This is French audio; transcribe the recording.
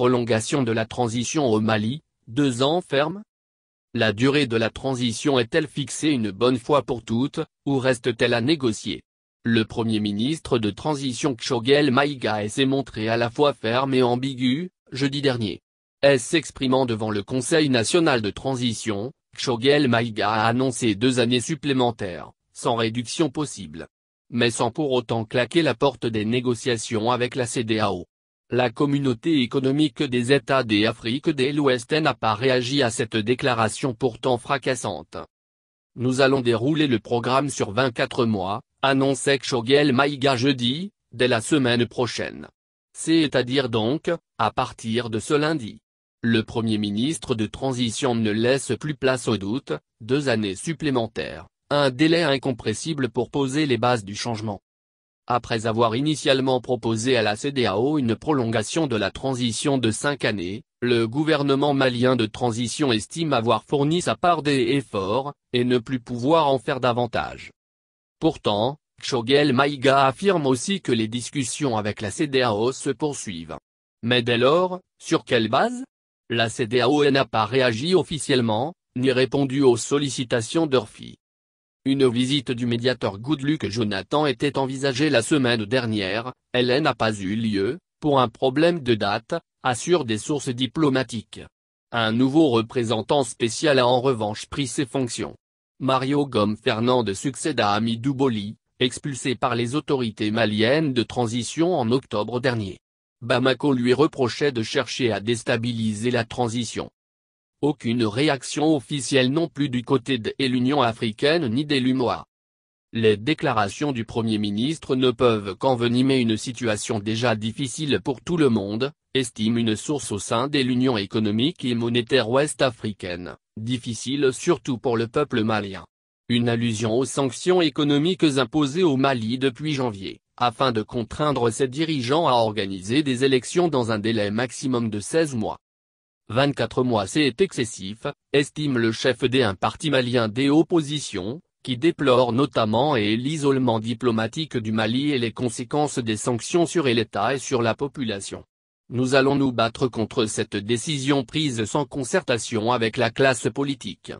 prolongation de la transition au Mali, deux ans ferme La durée de la transition est-elle fixée une bonne fois pour toutes, ou reste-t-elle à négocier Le Premier ministre de transition Kshogel Maïga s'est montré à la fois ferme et ambigu, jeudi dernier. S'exprimant devant le Conseil national de transition, Kshogel Maïga a annoncé deux années supplémentaires, sans réduction possible. Mais sans pour autant claquer la porte des négociations avec la CDAO. La communauté économique des États des Afriques de l'Ouest n'a pas réagi à cette déclaration pourtant fracassante. Nous allons dérouler le programme sur 24 mois, annonçait Kshogel Maïga jeudi, dès la semaine prochaine. C'est-à-dire donc, à partir de ce lundi. Le Premier ministre de transition ne laisse plus place au doute, deux années supplémentaires, un délai incompressible pour poser les bases du changement. Après avoir initialement proposé à la CDAO une prolongation de la transition de cinq années, le gouvernement malien de transition estime avoir fourni sa part des efforts, et ne plus pouvoir en faire davantage. Pourtant, Kshogel Maïga affirme aussi que les discussions avec la CDAO se poursuivent. Mais dès lors, sur quelle base La CDAO n'a pas réagi officiellement, ni répondu aux sollicitations d'Urfi. Une visite du médiateur Goodluck Jonathan était envisagée la semaine dernière, elle n'a pas eu lieu, pour un problème de date, assure des sources diplomatiques. Un nouveau représentant spécial a en revanche pris ses fonctions. Mario Gomme Fernande succède à Ami Boli, expulsé par les autorités maliennes de transition en octobre dernier. Bamako lui reprochait de chercher à déstabiliser la transition. Aucune réaction officielle non plus du côté de l'Union africaine ni des l'UMOA. Les déclarations du Premier ministre ne peuvent qu'envenimer une situation déjà difficile pour tout le monde, estime une source au sein de l'Union économique et monétaire ouest-africaine, difficile surtout pour le peuple malien. Une allusion aux sanctions économiques imposées au Mali depuis janvier, afin de contraindre ses dirigeants à organiser des élections dans un délai maximum de 16 mois. 24 mois c'est excessif, estime le chef d'un parti malien des oppositions, qui déplore notamment l'isolement diplomatique du Mali et les conséquences des sanctions sur l'État et sur la population. Nous allons nous battre contre cette décision prise sans concertation avec la classe politique.